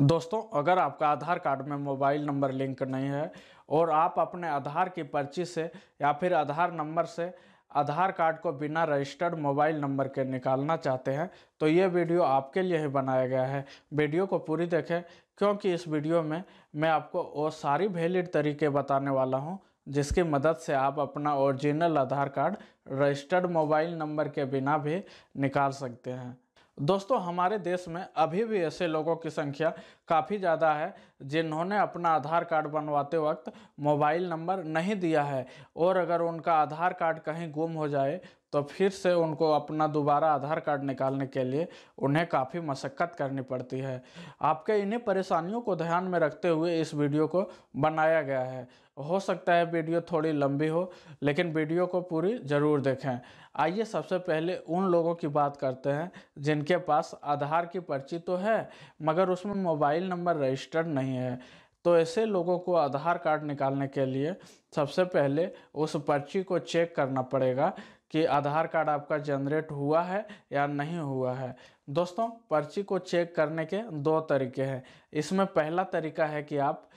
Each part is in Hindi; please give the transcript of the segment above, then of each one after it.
दोस्तों अगर आपका आधार कार्ड में मोबाइल नंबर लिंक नहीं है और आप अपने आधार की पर्ची से या फिर आधार नंबर से आधार कार्ड को बिना रजिस्टर्ड मोबाइल नंबर के निकालना चाहते हैं तो ये वीडियो आपके लिए ही बनाया गया है वीडियो को पूरी देखें क्योंकि इस वीडियो में मैं आपको और सारी वैलिड तरीके बताने वाला हूँ जिसकी मदद से आप अपना original Aadhaar card registered mobile number के बिना भी निकाल सकते हैं दोस्तों हमारे देश में अभी भी ऐसे लोगों की संख्या काफ़ी ज़्यादा है जिन्होंने अपना आधार कार्ड बनवाते वक्त मोबाइल नंबर नहीं दिया है और अगर उनका आधार कार्ड कहीं गुम हो जाए तो फिर से उनको अपना दोबारा आधार कार्ड निकालने के लिए उन्हें काफ़ी मशक्क़त करनी पड़ती है आपके इन्हीं परेशानियों को ध्यान में रखते हुए इस वीडियो को बनाया गया है हो सकता है वीडियो थोड़ी लंबी हो लेकिन वीडियो को पूरी ज़रूर देखें आइए सबसे पहले उन लोगों की बात करते हैं जिनके पास आधार की पर्ची तो है मगर उसमें मोबाइल नंबर रजिस्टर्ड नहीं है तो ऐसे लोगों को आधार कार्ड निकालने के लिए सबसे पहले उस पर्ची को चेक करना पड़ेगा कि आधार कार्ड आपका जनरेट हुआ है या नहीं हुआ है दोस्तों पर्ची को चेक करने के दो तरीके हैं इसमें पहला तरीका है कि आप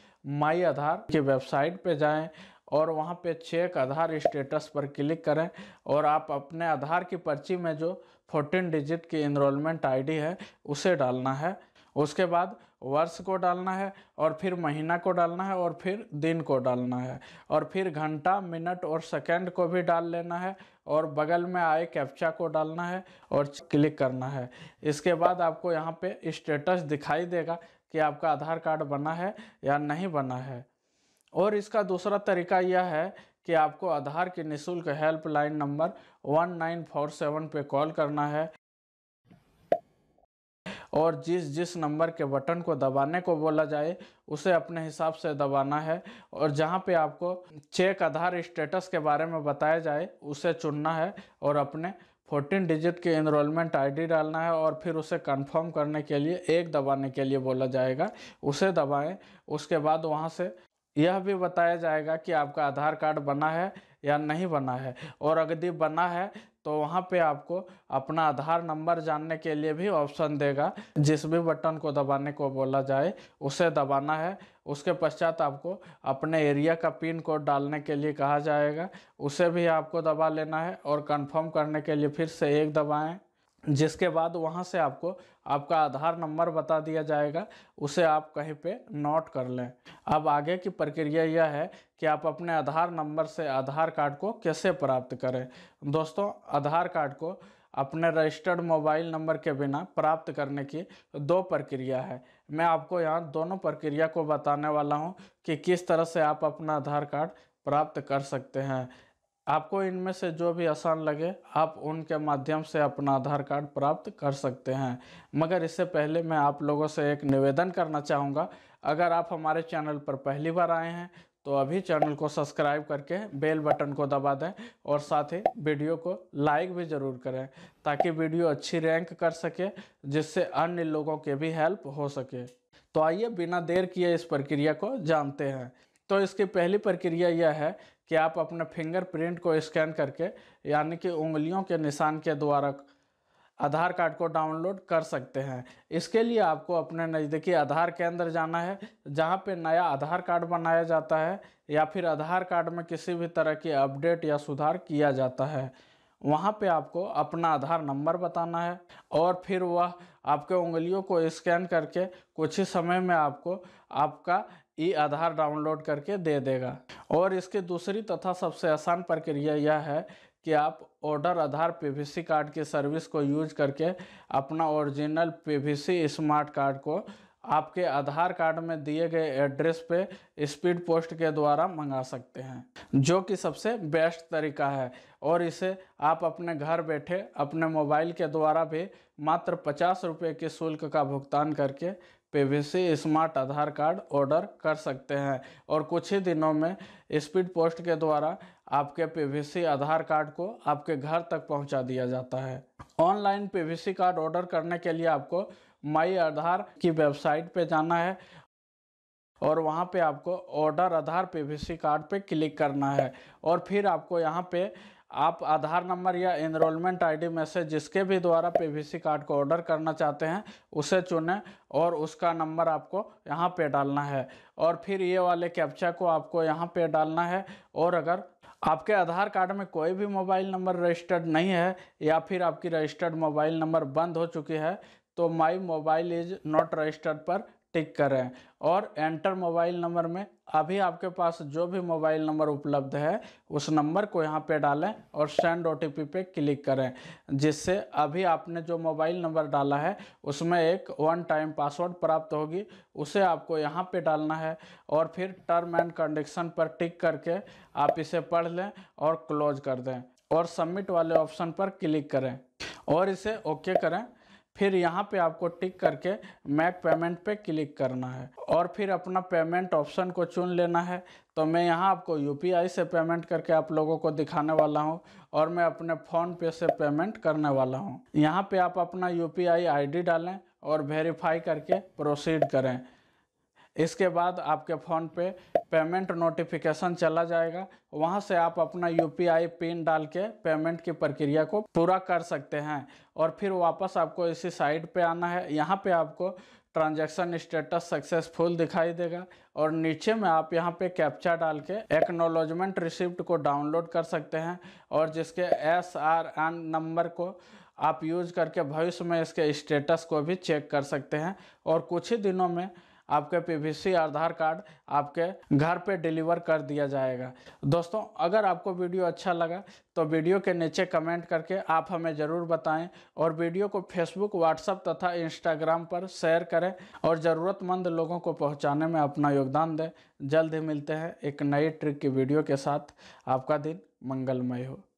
माई आधार की वेबसाइट पर जाएँ और वहाँ पे चेक आधार स्टेटस पर क्लिक करें और आप अपने आधार की पर्ची में जो 14 डिजिट की इनरोलमेंट आईडी है उसे डालना है उसके बाद वर्ष को डालना है और फिर महीना को डालना है और फिर दिन को डालना है और फिर घंटा मिनट और सेकंड को भी डाल लेना है और बगल में आए कैप्चा को डालना है और क्लिक करना है इसके बाद आपको यहाँ पे स्टेटस दिखाई देगा कि आपका आधार कार्ड बना है या नहीं बना है और इसका दूसरा तरीका यह है कि आपको आधार की निःशुल्क हेल्पलाइन नंबर सेवन पर कॉल करना है और जिस जिस नंबर के बटन को दबाने को बोला जाए उसे अपने हिसाब से दबाना है और जहाँ पे आपको चेक आधार स्टेटस के बारे में बताया जाए उसे चुनना है और अपने 14 डिजिट के इनरोलमेंट आईडी डालना है और फिर उसे कंफर्म करने के लिए एक दबाने के लिए बोला जाएगा उसे दबाएं उसके बाद वहाँ से यह भी बताया जाएगा कि आपका आधार कार्ड बना है या नहीं बना है और यदि बना है तो वहाँ पे आपको अपना आधार नंबर जानने के लिए भी ऑप्शन देगा जिस भी बटन को दबाने को बोला जाए उसे दबाना है उसके पश्चात आपको अपने एरिया का पिन कोड डालने के लिए कहा जाएगा उसे भी आपको दबा लेना है और कंफर्म करने के लिए फिर से एक दबाएं जिसके बाद वहाँ से आपको आपका आधार नंबर बता दिया जाएगा उसे आप कहीं पे नोट कर लें अब आगे की प्रक्रिया यह है कि आप अपने आधार नंबर से आधार कार्ड को कैसे प्राप्त करें दोस्तों आधार कार्ड को अपने रजिस्टर्ड मोबाइल नंबर के बिना प्राप्त करने की दो प्रक्रिया है मैं आपको यहाँ दोनों प्रक्रिया को बताने वाला हूँ कि किस तरह से आप अपना आधार कार्ड प्राप्त कर सकते हैं आपको इनमें से जो भी आसान लगे आप उनके माध्यम से अपना आधार कार्ड प्राप्त कर सकते हैं मगर इससे पहले मैं आप लोगों से एक निवेदन करना चाहूँगा अगर आप हमारे चैनल पर पहली बार आए हैं तो अभी चैनल को सब्सक्राइब करके बेल बटन को दबा दें और साथ ही वीडियो को लाइक भी ज़रूर करें ताकि वीडियो अच्छी रैंक कर सके जिससे अन्य लोगों के भी हेल्प हो सके तो आइए बिना देर किए इस प्रक्रिया को जानते हैं तो इसकी पहली प्रक्रिया यह है कि आप अपने फिंगरप्रिंट को स्कैन करके यानी कि उंगलियों के निशान के द्वारा आधार कार्ड को डाउनलोड कर सकते हैं इसके लिए आपको अपने नज़दीकी आधार केंद्र जाना है जहां पे नया आधार कार्ड बनाया जाता है या फिर आधार कार्ड में किसी भी तरह की अपडेट या सुधार किया जाता है वहां पे आपको अपना आधार नंबर बताना है और फिर वह आपके उंगलियों को स्कैन करके कुछ ही समय में आपको आपका ई आधार डाउनलोड करके दे देगा और इसकी दूसरी तथा सबसे आसान प्रक्रिया यह है कि आप ऑर्डर आधार पीवीसी कार्ड की सर्विस को यूज करके अपना ओरिजिनल पीवीसी स्मार्ट कार्ड को आपके आधार कार्ड में दिए गए एड्रेस पे स्पीड पोस्ट के द्वारा मंगा सकते हैं जो कि सबसे बेस्ट तरीका है और इसे आप अपने घर बैठे अपने मोबाइल के द्वारा भी मात्र पचास रुपये के शुल्क का भुगतान करके PVC smart Aadhaar card order कर सकते हैं और कुछ ही दिनों में स्पीड पोस्ट के द्वारा आपके पीवीसी आधार कार्ड को आपके घर तक पहुंचा दिया जाता है ऑनलाइन पीवीसी कार्ड ऑर्डर करने के लिए आपको माई आधार की वेबसाइट पे जाना है और वहाँ पे आपको ऑर्डर आधार पीवीसी कार्ड पे क्लिक करना है और फिर आपको यहाँ पे आप आधार नंबर या इनरोलमेंट आईडी में से जिसके भी द्वारा पीवीसी कार्ड को ऑर्डर करना चाहते हैं उसे चुनें और उसका नंबर आपको यहाँ पे डालना है और फिर ये वाले कैप्चा को आपको यहाँ पे डालना है और अगर आपके आधार कार्ड में कोई भी मोबाइल नंबर रजिस्टर्ड नहीं है या फिर आपकी रजिस्टर्ड मोबाइल नंबर बंद हो चुकी है तो my mobile is not registered पर टिक करें और एंटर मोबाइल नंबर में अभी आपके पास जो भी मोबाइल नंबर उपलब्ध है उस नंबर को यहाँ पे डालें और सेंड ओ पे क्लिक करें जिससे अभी आपने जो मोबाइल नंबर डाला है उसमें एक वन टाइम पासवर्ड प्राप्त होगी उसे आपको यहाँ पे डालना है और फिर टर्म एंड कंडीशन पर टिक करके आप इसे पढ़ लें और क्लोज कर दें और सबमिट वाले ऑप्शन पर क्लिक करें और इसे ओके करें फिर यहाँ पे आपको टिक करके मैक पेमेंट पे क्लिक करना है और फिर अपना पेमेंट ऑप्शन को चुन लेना है तो मैं यहाँ आपको यू से पेमेंट करके आप लोगों को दिखाने वाला हूँ और मैं अपने फ़ोन पे से पेमेंट करने वाला हूँ यहाँ पे आप अपना यू पी आई डालें और वेरीफाई करके प्रोसीड करें इसके बाद आपके फ़ोन पे पेमेंट नोटिफिकेशन चला जाएगा वहाँ से आप अपना यू पिन डाल के पेमेंट की प्रक्रिया को पूरा कर सकते हैं और फिर वापस आपको इसी साइट पे आना है यहाँ पे आपको ट्रांजैक्शन स्टेटस सक्सेसफुल दिखाई देगा और नीचे में आप यहाँ पे कैप्चा डाल के एक्नोलॉजमेंट रिसिप्ट को डाउनलोड कर सकते हैं और जिसके एस आर एन नंबर को आप यूज करके भविष्य में इसके स्टेटस को भी चेक कर सकते हैं और कुछ ही दिनों में आपके पीवीसी आधार कार्ड आपके घर पे डिलीवर कर दिया जाएगा दोस्तों अगर आपको वीडियो अच्छा लगा तो वीडियो के नीचे कमेंट करके आप हमें ज़रूर बताएं और वीडियो को फेसबुक व्हाट्सअप तथा इंस्टाग्राम पर शेयर करें और ज़रूरतमंद लोगों को पहुँचाने में अपना योगदान दें जल्द ही मिलते हैं एक नई ट्रिक की वीडियो के साथ आपका दिन मंगलमय हो